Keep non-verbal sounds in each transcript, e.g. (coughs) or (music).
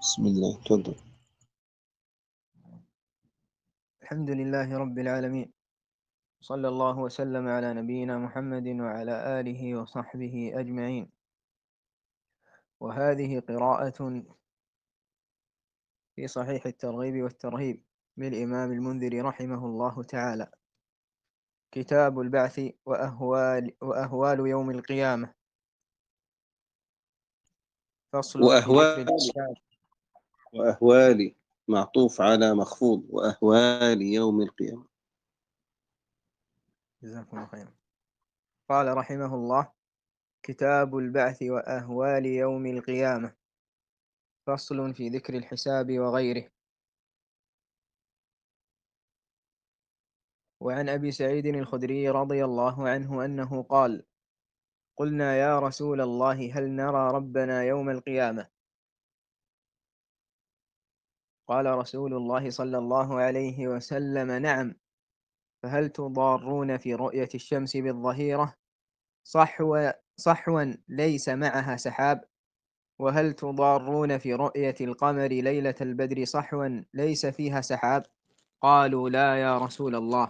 بسم الله تفضل الحمد لله رب العالمين صلى الله وسلم على نبينا محمد وعلى آله وصحبه أجمعين وهذه قراءة في صحيح الترغيب والترهيب للإمام المنذر رحمه الله تعالى كتاب البعث وأهوال, وأهوال يوم القيامة فصل وأهوال وأهوالي معطوف على مخفوض وأهوال يوم القيامة جزاكم الله خيرا قال رحمه الله كتاب البعث وأهوال يوم القيامة فصل في ذكر الحساب وغيره وعن أبي سعيد الخدري رضي الله عنه أنه قال قلنا يا رسول الله هل نرى ربنا يوم القيامة قال رسول الله صلى الله عليه وسلم نعم فهل تضارون في رؤية الشمس بالظهيرة صحو صحوا ليس معها سحاب وهل تضارون في رؤية القمر ليلة البدر صحوا ليس فيها سحاب قالوا لا يا رسول الله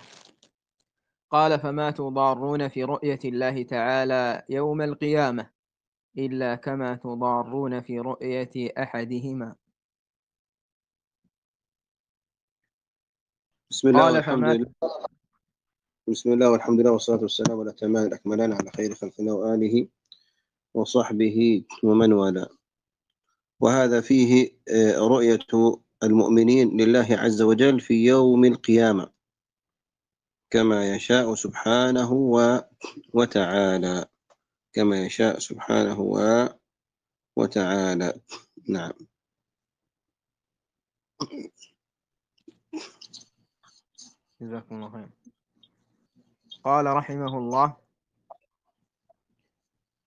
قال فما تضارون في رؤية الله تعالى يوم القيامة إلا كما تضارون في رؤية أحدهما بسم الله والحمد لله بسم الله والحمد لله والصلاة والسلام على تمام الأكملان على خير خلقنا وآله وصحبه ومن والاه وهذا فيه آه، رؤية المؤمنين لله عز وجل في يوم القيامة كما يشاء سبحانه وتعالى كما يشاء سبحانه وتعالى نعم جزاكم الله خير قال رحمه الله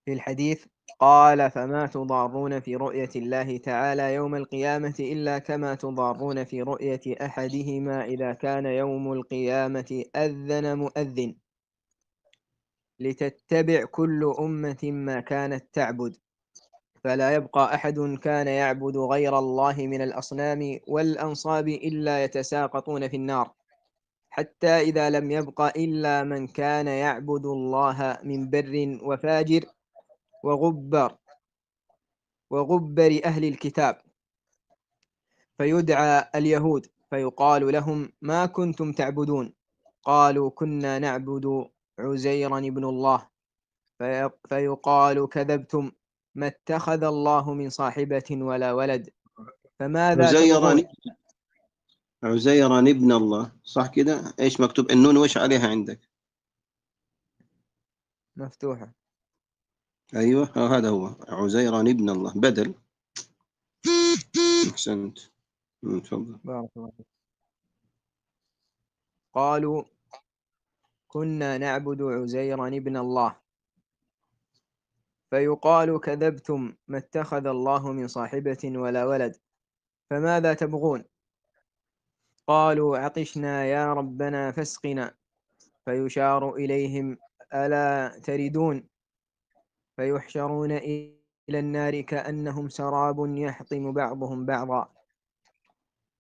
في الحديث قال فما تضارون في رؤية الله تعالى يوم القيامة إلا كما تضارون في رؤية أحدهما إذا كان يوم القيامة أذن مؤذن لتتبع كل أمة ما كانت تعبد فلا يبقى أحد كان يعبد غير الله من الأصنام والأنصاب إلا يتساقطون في النار حتى إذا لم يبق إلا من كان يعبد الله من بر وفاجر وغبر وغبر أهل الكتاب فيدعى اليهود فيقال لهم ما كنتم تعبدون قالوا كنا نعبد عزيرا ابن الله فيقال كذبتم ما اتخذ الله من صاحبة ولا ولد فماذا عزيرا عزيرا ابن الله صح كده ايش مكتوب النون وش عليها عندك مفتوحة ايوه آه، هذا هو عزيرا ابن الله بدل احسنت تفضل بارك الله قالوا كنا نعبد عزيرا ابن الله فيقال كذبتم ما اتخذ الله من صاحبة ولا ولد فماذا تبغون قالوا عطشنا يا ربنا فاسقنا فيشار إليهم ألا تردون فيحشرون إلى النار كأنهم سراب يحطم بعضهم بعضا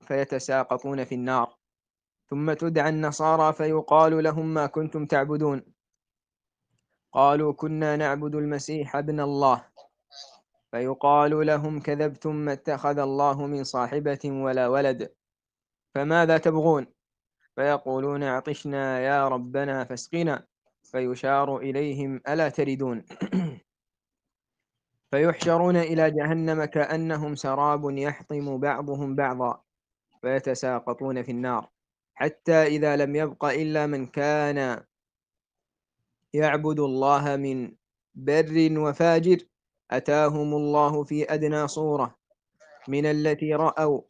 فيتساقطون في النار ثم تدعى النصارى فيقال لهم ما كنتم تعبدون قالوا كنا نعبد المسيح ابن الله فيقال لهم كذبتم ما اتخذ الله من صاحبة ولا ولد فماذا تبغون فيقولون عطشنا يا ربنا فاسقنا فيشار إليهم ألا تردون (clears throat) فيحشرون إلى جهنم كأنهم سراب يحطم بعضهم بعضا فيتساقطون في النار حتى إذا لم يبق إلا من كان يعبد الله من بر وفاجر أتاهم الله في أدنى صورة من التي رأوا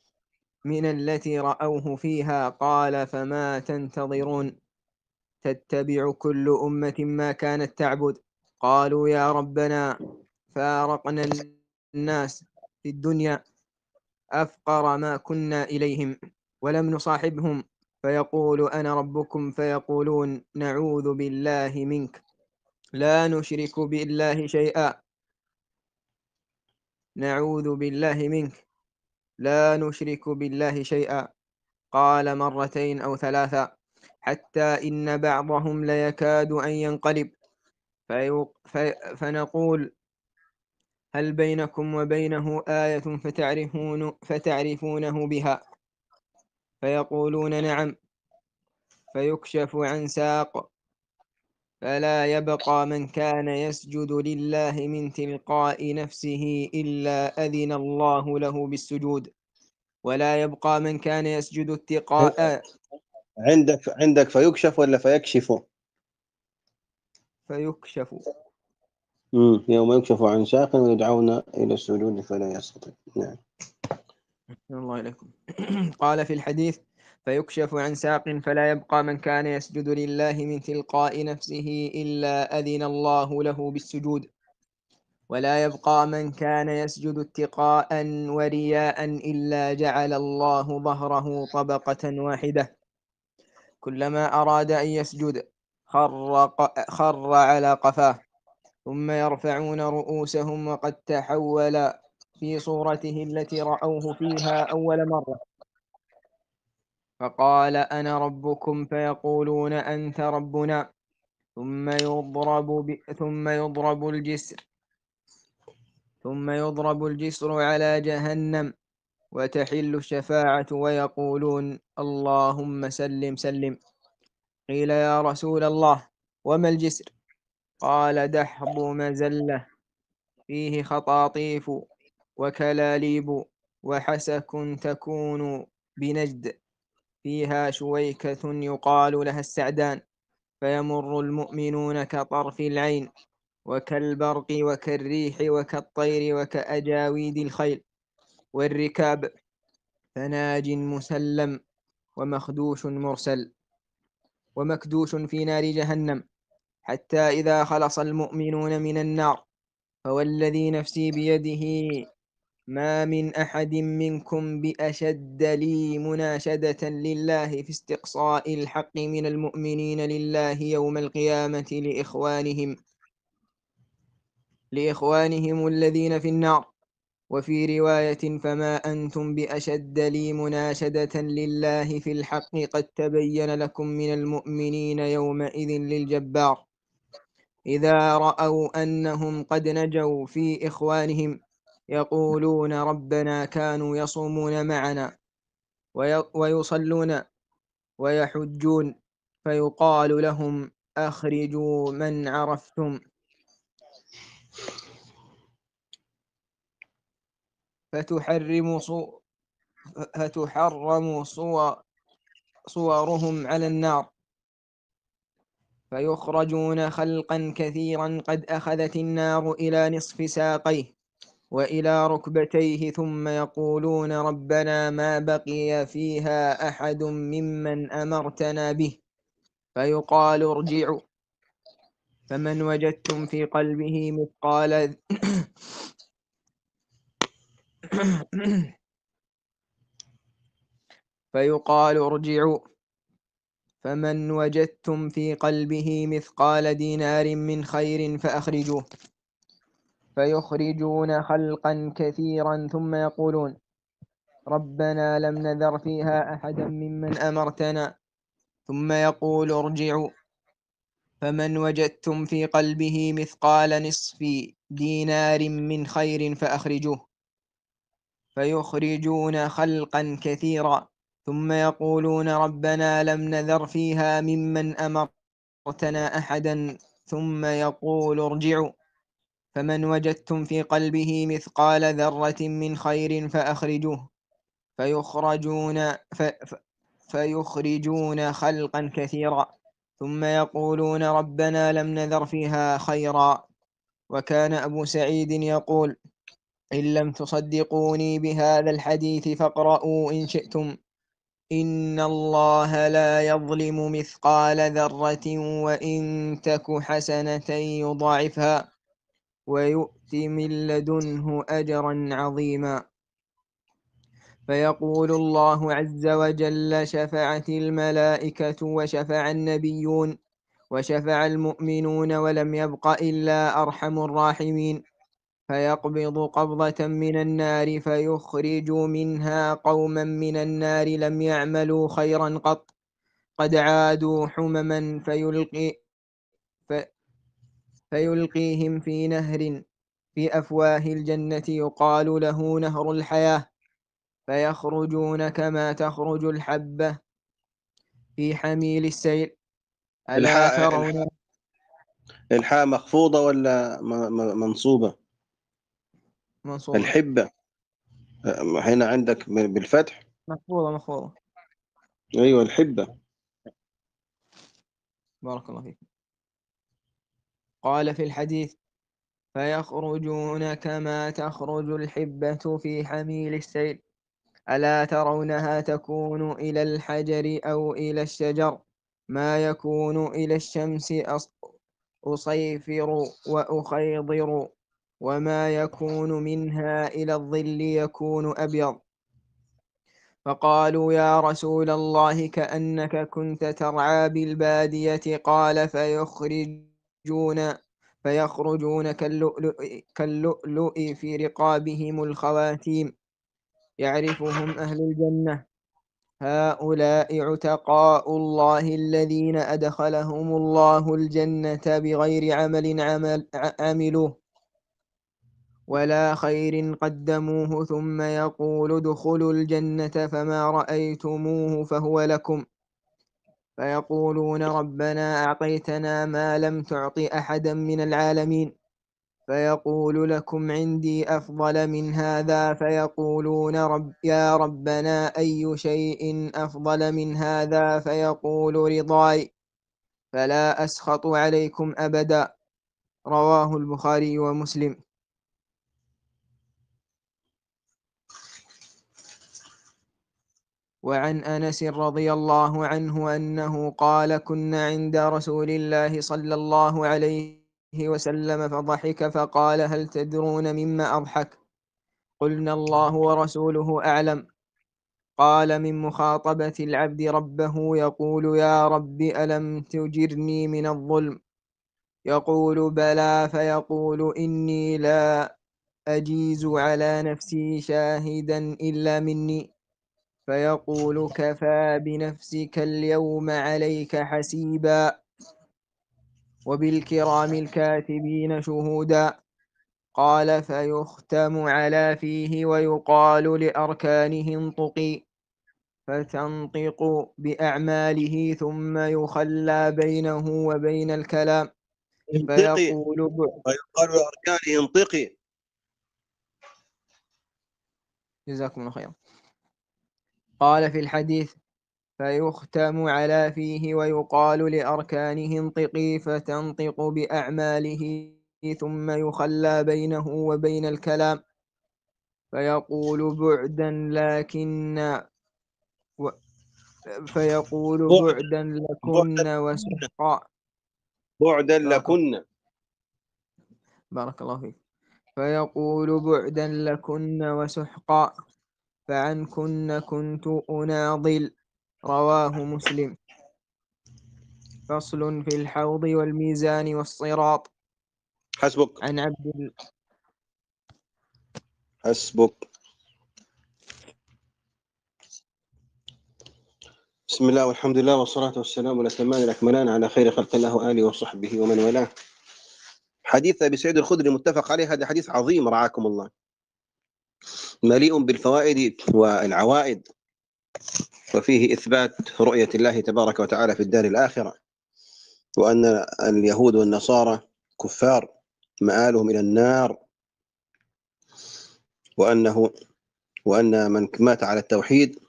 من التي رأوه فيها قال فما تنتظرون تتبع كل أمة ما كانت تعبد قالوا يا ربنا فارقنا الناس في الدنيا أفقر ما كنا إليهم ولم نصاحبهم فيقول أنا ربكم فيقولون نعوذ بالله منك لا نشرك بالله شيئا نعوذ بالله منك لا نشرك بالله شيئا قال مرتين أو ثلاثا حتى إن بعضهم ليكاد أن ينقلب فنقول هل بينكم وبينه آية فتعرفون فتعرفونه بها فيقولون نعم فيكشف عن ساق فلا يبقى من كان يسجد لله من تلقاء نفسه إلا أذن الله له بالسجود ولا يبقى من كان يسجد اتقاء عندك عندك فيكشف ولا فيكشف؟ فيكشف يوم يكشف عن ساق ويدعون إلى السجود فلا يستطيع نعم الله إليكم (clears throat) قال في الحديث فيكشف عن ساق فلا يبقى من كان يسجد لله من تلقاء نفسه إلا أذن الله له بالسجود ولا يبقى من كان يسجد اتقاء ورياء إلا جعل الله ظهره طبقة واحدة كلما أراد أن يسجد خر, خر على قفاه ثم يرفعون رؤوسهم وقد تحول في صورته التي رأوه فيها أول مرة فقال أنا ربكم فيقولون أنت ربنا ثم يضرب ب... ثم يضرب الجسر ثم يضرب الجسر على جهنم وتحل الشفاعة ويقولون اللهم سلم سلم قيل يا رسول الله وما الجسر قال دحض مزلة فيه خطاطيف وكلاليب وحسك تكون بنجد فيها شويكة يقال لها السعدان فيمر المؤمنون كطرف العين وكالبرق وكالريح وكالطير وكأجاويد الخيل والركاب فناج مسلم ومخدوش مرسل ومكدوش في نار جهنم حتى إذا خلص المؤمنون من النار فوالذي نفسي بيده ما من أحد منكم بأشد لي مناشدة لله في استقصاء الحق من المؤمنين لله يوم القيامة لإخوانهم لإخوانهم الذين في النار وفي رواية فما أنتم بأشد لي مناشدة لله في الحق قد تبين لكم من المؤمنين يومئذ للجبار إذا رأوا أنهم قد نجوا في إخوانهم يقولون ربنا كانوا يصومون معنا ويصلون ويحجون فيقال لهم أخرجوا من عرفتم فتحرم فتحرم صور صورهم على النار فيخرجون خلقا كثيرا قد أخذت النار إلى نصف ساقيه وإلى ركبتيه ثم يقولون ربنا ما بقي فيها أحد ممن أمرتنا به فيقال ارجعوا فمن وجدتم في قلبه مثقال (coughs) فيقال ارجعوا فمن وجدتم في قلبه مثقال دينار من خير فأخرجوه فيخرجون خلقا كثيرا ثم يقولون ربنا لم نذر فيها أحدا ممن أمرتنا ثم يقول ارجعوا فمن وجدتم في قلبه مثقال نصف دينار من خير فأخرجوه فيخرجون خلقا كثيرا ثم يقولون ربنا لم نذر فيها ممن أمرتنا أحدا ثم يقول ارجعوا فمن وجدتم في قلبه مثقال ذرة من خير فأخرجوه فيخرجون ف... فيخرجون خلقا كثيرا ثم يقولون ربنا لم نذر فيها خيرا وكان أبو سعيد يقول إن لم تصدقوني بهذا الحديث فاقرؤوا إن شئتم إن الله لا يظلم مثقال ذرة وإن تك حسنة يضاعفها ويؤت من لدنه أجرا عظيما فيقول الله عز وجل شفعت الملائكة وشفع النبيون وشفع المؤمنون ولم يبق إلا أرحم الراحمين فيقبض قبضة من النار فيخرج منها قوما من النار لم يعملوا خيرا قط قد عادوا حمما فيلقي فيلقيهم في نهر في أفواه الجنة يقال له نهر الحياة فيخرجون كما تخرج الحبة في حميل السيل ألا ترون الحاء مخفوضة ولا منصوبة منصوبة الحبة هنا عندك بالفتح مخفوضة مخفوضة أيوة الحبة بارك الله فيك قال في الحديث فيخرجون كما تخرج الحبة في حميل السيل ألا ترونها تكون إلى الحجر أو إلى الشجر ما يكون إلى الشمس أصيفر وأخيضر وما يكون منها إلى الظل يكون أبيض فقالوا يا رسول الله كأنك كنت ترعى بالبادية قال فيخرج فيخرجون فيخرجون كاللؤلؤ, كاللؤلؤ في رقابهم الخواتيم يعرفهم أهل الجنة هؤلاء عتقاء الله الذين أدخلهم الله الجنة بغير عمل عمل عملوه ولا خير قدموه ثم يقول ادخلوا الجنة فما رأيتموه فهو لكم فيقولون ربنا أعطيتنا ما لم تعط أحدا من العالمين فيقول لكم عندي أفضل من هذا فيقولون رب يا ربنا أي شيء أفضل من هذا فيقول رضاي فلا أسخط عليكم أبدا رواه البخاري ومسلم وعن أنس رضي الله عنه أنه قال كنا عند رسول الله صلى الله عليه وسلم فضحك فقال هل تدرون مما أضحك قلنا الله ورسوله أعلم قال من مخاطبة العبد ربه يقول يا رب ألم تجرني من الظلم يقول بلى فيقول إني لا أجيز على نفسي شاهدا إلا مني فيقول كفى بنفسك اليوم عليك حسيبا وبالكرام الكاتبين شهودا قال فيختم على فيه ويقال لأركانه انطقي فتنطق بأعماله ثم يخلى بينه وبين الكلام فيقول ويقال لأركانه انطقي جزاكم الله خيرا قال في الحديث فيختم على فيه ويقال لأركانه انطقي فتنطق بأعماله ثم يخلى بينه وبين الكلام فيقول بعدا لكن و فيقول بعدا لكن وسحقا بعدا لكن بارك الله فيك فيقول بعدا لكن وسحقا فعنكن كنت أناضل رواه مسلم فصل في الحوض والميزان والصراط حسبك عن عبد حسبك بسم الله والحمد لله والصلاة والسلام والأتمان الأكملان على خير خلق الله وآله وصحبه ومن والاه حديث أبي سعيد الخدري متفق عليه هذا حديث عظيم رعاكم الله مليء بالفوائد والعوائد وفيه إثبات رؤية الله تبارك وتعالى في الدار الآخرة وأن اليهود والنصارى كفار مآلهم إلى النار وأنه وأن من مات على التوحيد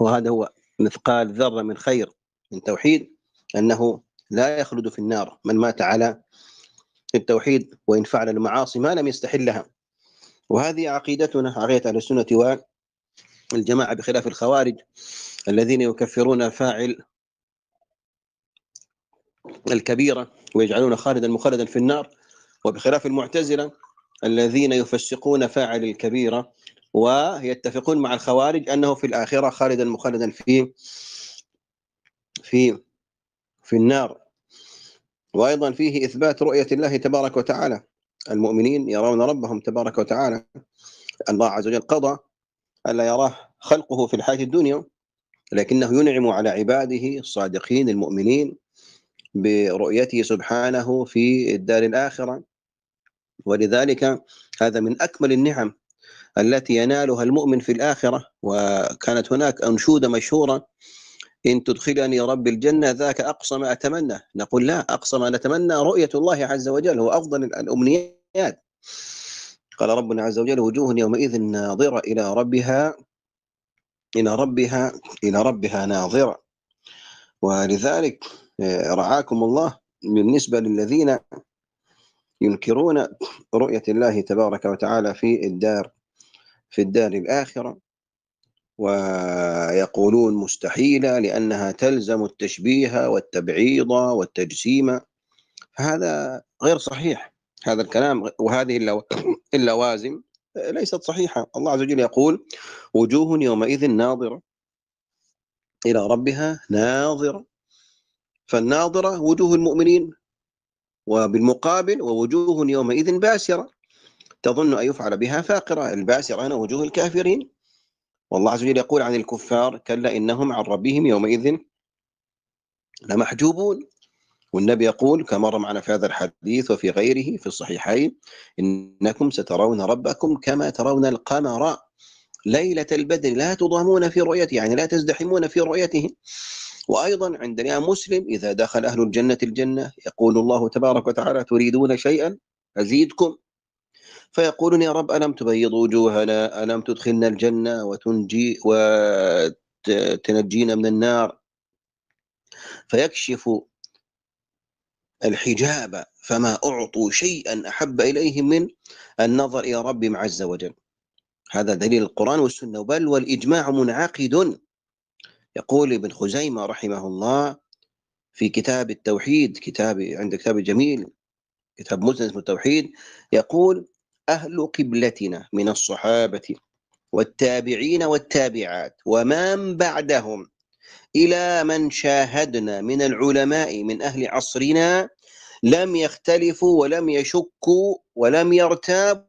وهذا هو مثقال ذرة من خير من توحيد أنه لا يخلد في النار من مات على التوحيد وإن فعل المعاصي ما لم يستحلها وهذه عقيدتنا عقيدة أهل السنة والجماعة بخلاف الخوارج الذين يكفرون فاعل الكبيرة ويجعلون خالدا مخلدا في النار وبخلاف المعتزلة الذين يفسقون فاعل الكبيرة ويتفقون مع الخوارج أنه في الآخرة خالدا مخلدا في في في النار وأيضا فيه إثبات رؤية الله تبارك وتعالى المؤمنين يرون ربهم تبارك وتعالى الله عز وجل قضى ألا يراه خلقه في الحياة الدنيا لكنه ينعم على عباده الصادقين المؤمنين برؤيته سبحانه في الدار الآخرة ولذلك هذا من أكمل النعم التي ينالها المؤمن في الآخرة وكانت هناك أنشودة مشهورة إن تدخلني رب الجنة ذاك أقصى ما أتمنى نقول لا أقصى ما نتمنى رؤية الله عز وجل هو أفضل الأمنيات قال ربنا عز وجل وجوه يومئذ ناظرة إلى ربها إلى ربها إلى ربها ناظرة ولذلك آه، رعاكم الله بالنسبة للذين ينكرون رؤية الله تبارك وتعالى في الدار في الدار الآخرة ويقولون مستحيلة لأنها تلزم التشبيه والتبعيض والتجسيم هذا غير صحيح هذا الكلام وهذه (clears throat) اللوازم ليست صحيحة الله عز وجل يقول وجوه يومئذ ناظرة إلى ربها ناظرة فالناظرة وجوه المؤمنين وبالمقابل ووجوه يومئذ باسرة تظن أن يفعل بها فاقرة الباسرة هنا وجوه الكافرين والله عز وجل يقول عن الكفار كلا إنهم عن ربهم يومئذ لمحجوبون والنبي يقول كما مر معنا في هذا الحديث وفي غيره في الصحيحين إنكم سترون ربكم كما ترون القمر ليلة البدر لا تضامون في رؤيته يعني لا تزدحمون في رؤيته وأيضا عندنا مسلم إذا دخل أهل الجنة الجنة يقول الله تبارك وتعالى تريدون شيئا أزيدكم فيقولون يا رب ألم تبيض وجوهنا ألم تدخلنا الجنة وتنجي وتنجينا من النار فيكشف الحجاب فما أعطوا شيئا أحب إليهم من النظر إلى ربهم عز وجل هذا دليل القرآن والسنة بل والإجماع منعقد يقول ابن خزيمة رحمه الله في كتاب التوحيد كتاب عند كتاب جميل كتاب مسند التوحيد يقول أهل قبلتنا من الصحابة والتابعين والتابعات ومن بعدهم إلى من شاهدنا من العلماء من أهل عصرنا لم يختلفوا ولم يشكوا ولم يرتابوا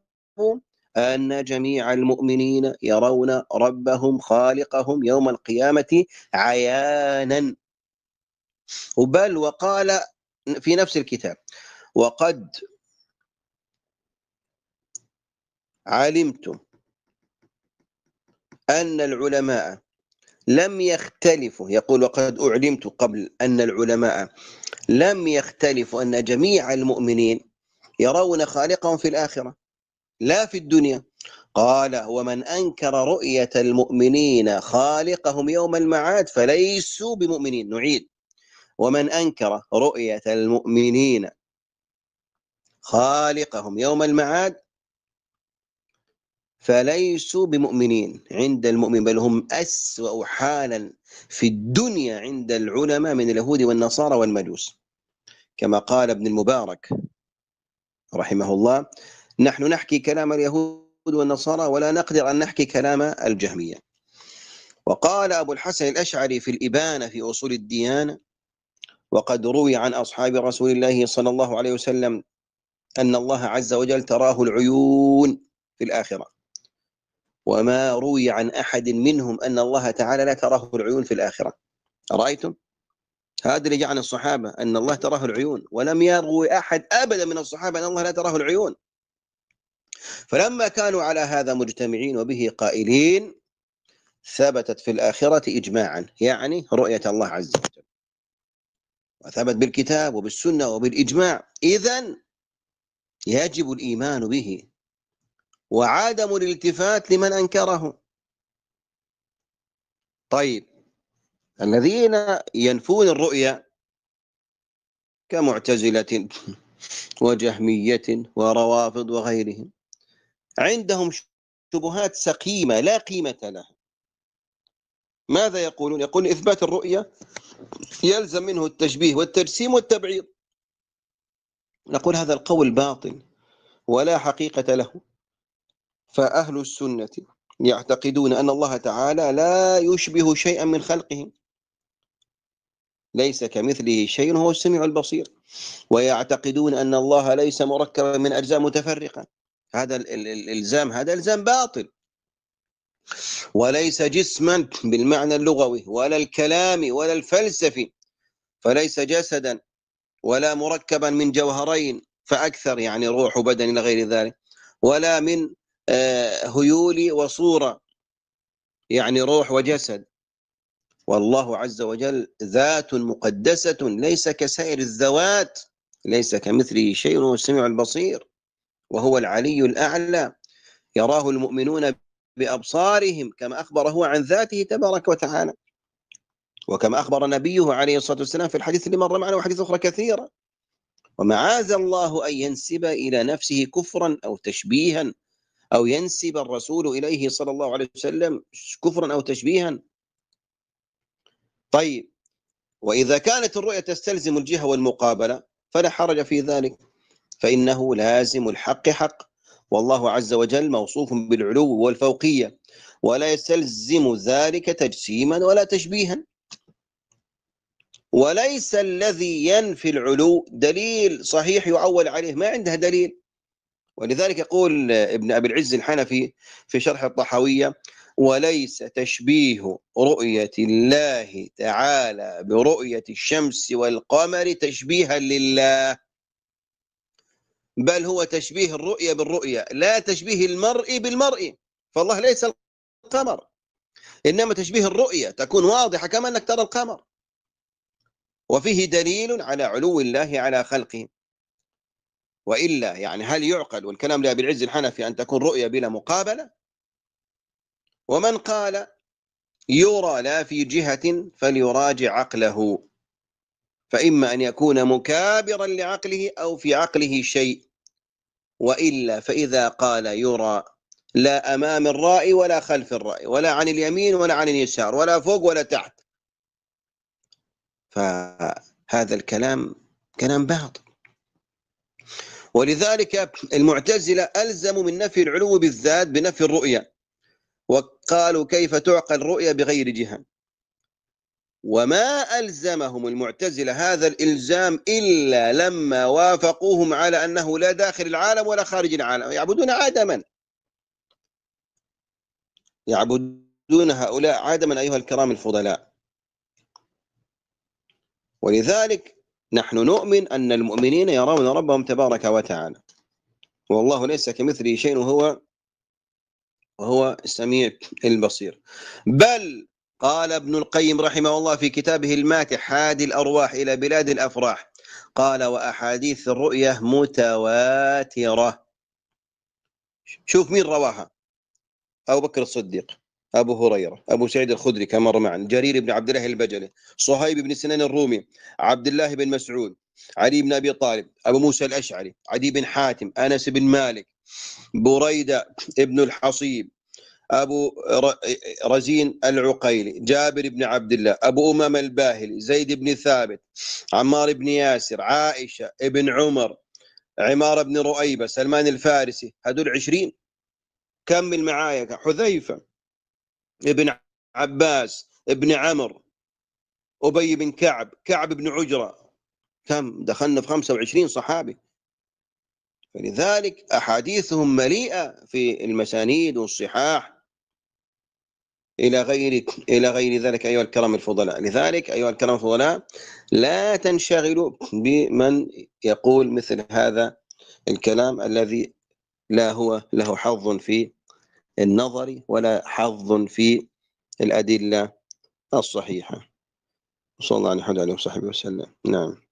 أن جميع المؤمنين يرون ربهم خالقهم يوم القيامة عيانا بل وقال في نفس الكتاب وقد علمتم أن العلماء لم يختلفوا يقول وقد أعلمت قبل أن العلماء لم يختلفوا أن جميع المؤمنين يرون خالقهم في الآخرة لا في الدنيا قال ومن أنكر رؤية المؤمنين خالقهم يوم المعاد فليسوا بمؤمنين نعيد ومن أنكر رؤية المؤمنين خالقهم يوم المعاد فليسوا بمؤمنين عند المؤمن بل هم أسوأ حالا في الدنيا عند العلماء من اليهود والنصارى والمجوس كما قال ابن المبارك رحمه الله نحن نحكي كلام اليهود والنصارى ولا نقدر أن نحكي كلام الجهمية وقال أبو الحسن الأشعري في الإبانة في أصول الديانة وقد روي عن أصحاب رسول الله صلى الله عليه وسلم أن الله عز وجل تراه العيون في الآخرة وما روي عن أحد منهم أن الله تعالى لا تراه العيون في الآخرة أرأيتم؟ هذا اللي جاء عن الصحابة أن الله تراه العيون ولم يروي أحد أبدا من الصحابة أن الله لا تراه العيون فلما كانوا على هذا مجتمعين وبه قائلين ثبتت في الآخرة إجماعا يعني رؤية الله عز وجل وثبت بالكتاب وبالسنة وبالإجماع إذا يجب الإيمان به وعدم الالتفات لمن أنكره طيب الذين ينفون الرؤيا كمعتزلة وجهمية وروافض وغيرهم عندهم شبهات سقيمة لا قيمة لها ماذا يقولون؟ يقولون إثبات الرؤية يلزم منه التشبيه والتجسيم والتبعيض نقول هذا القول باطل ولا حقيقة له فأهل السنة يعتقدون أن الله تعالى لا يشبه شيئا من خلقه ليس كمثله شيء هو السميع البصير ويعتقدون أن الله ليس مركبا من أجزاء متفرقة هذا الإلزام هذا إلزام باطل وليس جسما بالمعنى اللغوي ولا الكلامي ولا الفلسفي فليس جسدا ولا مركبا من جوهرين فأكثر يعني روح وبدن إلى غير ذلك ولا من آه، هيولي وصورة يعني روح وجسد والله عز وجل ذات مقدسة ليس كسائر الذوات ليس كمثله شيء وهو السميع البصير وهو العلي الأعلى يراه المؤمنون بأبصارهم كما أخبر هو عن ذاته تبارك وتعالى وكما أخبر نبيه عليه الصلاة والسلام في الحديث اللي مر معنا وحديث أخرى كثيرة ومعاذ الله أن ينسب إلى نفسه كفرا أو تشبيها أو ينسب الرسول إليه صلى الله عليه وسلم كفرا أو تشبيها طيب وإذا كانت الرؤية تستلزم الجهة والمقابلة فلا حرج في ذلك فإنه لازم الحق حق والله عز وجل موصوف بالعلو والفوقية ولا يستلزم ذلك تجسيما ولا تشبيها وليس الذي ينفي العلو دليل صحيح يعول عليه ما عنده دليل ولذلك يقول ابن أبي العز الحنفي في شرح الطحاوية وليس تشبيه رؤية الله تعالى برؤية الشمس والقمر تشبيها لله بل هو تشبيه الرؤية بالرؤية لا تشبيه المرء بالمرء فالله ليس القمر إنما تشبيه الرؤية تكون واضحة كما أنك ترى القمر وفيه دليل على علو الله على خلقه وإلا يعني هل يعقل والكلام لأبي العز الحنفي أن تكون رؤية بلا مقابلة ومن قال يرى لا في جهة فليراجع عقله فإما أن يكون مكابرا لعقله أو في عقله شيء وإلا فإذا قال يرى لا أمام الرأي ولا خلف الرأي ولا عن اليمين ولا عن اليسار ولا فوق ولا تحت فهذا الكلام كلام باطل ولذلك المعتزلة ألزموا من نفي العلو بالذات بنفي الرؤية وقالوا كيف تعقل رؤية بغير جهة وما ألزمهم المعتزلة هذا الإلزام إلا لما وافقوهم على أنه لا داخل العالم ولا خارج العالم يعبدون عدما يعبدون هؤلاء عدما أيها الكرام الفضلاء ولذلك نحن نؤمن أن المؤمنين يرون ربهم تبارك وتعالى والله ليس كمثله شيء وهو وهو السميع البصير بل قال ابن القيم رحمه الله في كتابه الماتح هادي الأرواح إلى بلاد الأفراح قال وأحاديث الرؤية متواترة شوف مين رواها أبو بكر الصديق أبو هريرة أبو سعيد الخدري كما مر معنا جرير بن عبد الله البجلي صهيب بن سنان الرومي عبد الله بن مسعود علي بن أبي طالب أبو موسى الأشعري عدي بن حاتم أنس بن مالك بريدة بن الحصيب أبو رزين العقيلي جابر بن عبد الله أبو أمام الباهلي زيد بن ثابت عمار بن ياسر عائشة بن عمر عمار بن رؤيبة سلمان الفارسي هذول عشرين كمل معايا حذيفة ابن عباس ابن عمرو أبي بن كعب كعب بن عجرة كم دخلنا في 25 صحابي فلذلك أحاديثهم مليئة في المسانيد والصحاح إلى غير إلى غير ذلك أيها الكرام الفضلاء لذلك أيها الكرام الفضلاء لا تنشغلوا بمن يقول مثل هذا الكلام الذي لا هو له حظ في النظري ولا حظ في الأدلة الصحيحة صلى الله عليه وسلم نعم